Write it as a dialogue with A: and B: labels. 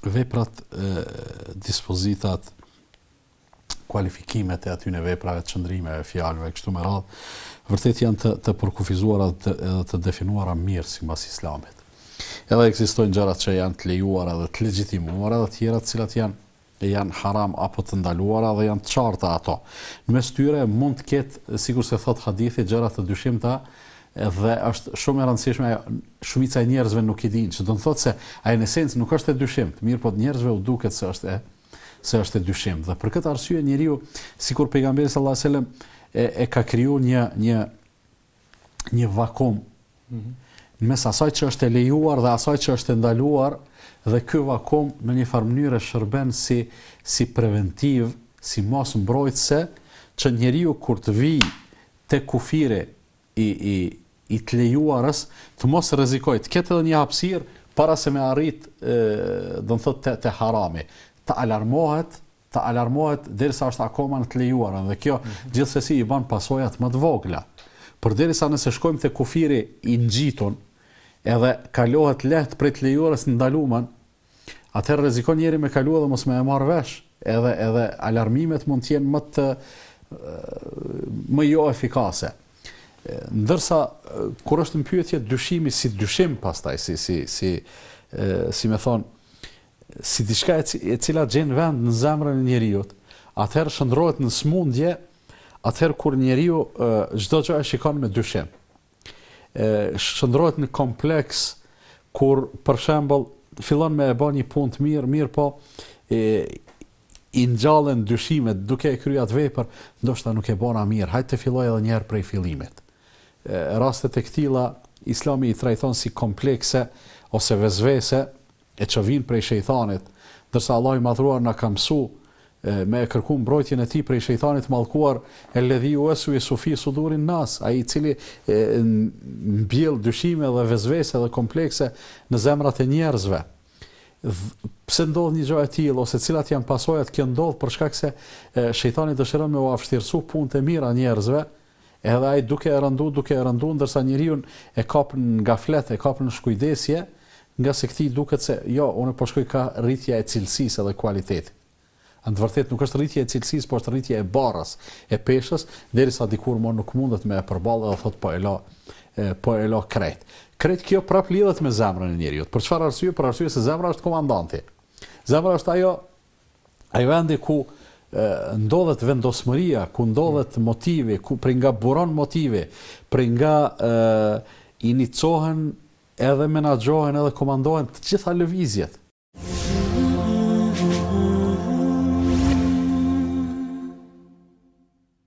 A: veprat e, dispozitat kualifikimet e aty në veprave të çndrime fjalëve kështu me radhë vërtet janë të të përkufizuara dhe të definuara mirë sipas islamit. Edhe ekzistojnë gjëra që janë të lejuara dhe të legjitimuara dhe të tjera të cilat janë e janë haram apo të ndaluara dhe janë të qarta ato. Në mes tyre mund të ketë, sikur se thot hadithi, gjëra të dyshimta, dhe është shumë e rëndësishme shumica e njerëzve nuk i dinë që do të thotë se ai në esencë nuk është e dyshimt, mirë po të njerëzve u duket se është e se është e dyshimt. Dhe për këtë arsye njeriu sikur pejgamberi sallallahu alajhi wasallam e e ka krijuar një një një vakum. Mhm. Mm mes asaj që është e lejuar dhe asaj që është e ndaluar dhe ky vakum në një farë mënyrë shërben si si preventiv, si mos mbrojtse që njeriu kur të vijë te kufire i i i të lejuarës të mos rrezikoj Këtë edhe një hapësirë para se me arrit, e, të arritë do të thotë harami të alarmohet të alarmohet derisa është akoma në të lejuarën dhe kjo mm -hmm. gjithsesi i bën pasojat më të vogla por derisa nëse shkojmë të kufiri i ngjitun edhe kalohet lehtë prej të lejuarës në ndaluman atë rrezikon njëri me kalu edhe mos me e marr vesh edhe edhe alarmimet mund të jenë më të më jo efikase ndërsa kur është në pyetje dyshimi si dyshim pastaj si si si si më thon si diçka e cila gjen vend në zemrën e njeriu atëherë shndrohet në smundje atëherë kur njeriu çdo gjë e shikon me dyshim shëndrojt shndrohet në kompleks kur për shembull fillon me e bën një punë të mirë mirë po e i ngjallën dyshimet duke e kryer atë vepër ndoshta nuk e bëra mirë hajtë të filloj edhe një herë prej fillimit rastet e këtila, islami i trajton si komplekse ose vezvese e që vinë prej shejthanit, dërsa Allah i madhruar në kamësu me e kërku mbrojtjen e ti prej shejthanit malkuar e ledhi u esu i sufi sudurin nas, a i cili mbjell dyshime dhe vezvese dhe komplekse në zemrat e njerëzve. Pse ndodhë një gjohet t'il, ose cilat janë pasojat kjo ndodh, përshkak se shejthanit dëshiron me u afshtirësu pun të mira njerëzve, edhe ai duke e rëndu, duke e rëndu, ndërsa njeriu e kap në fletë, e kap në shkujdesje, nga se kthi duket se jo, unë po shkoj ka rritja e cilësisë edhe cilëtitë. Në të vërtet, nuk është rritja e cilësisë, por është rritja e barrës, e peshës, derisa dikur më nuk mundet më e përbalë dhe thot po e la, po e la kret. Kret kjo prap lidhet me zemrën e njeriu. Për çfarë arsye? Për arsye se zemra është komandanti. Zemra është ajo ai vendi ku ndodhet vendosmëria, ku ndodhet motive, ku për nga buron motive, për nga inicohen, edhe menagjohen, edhe komandohen të gjitha lëvizjet,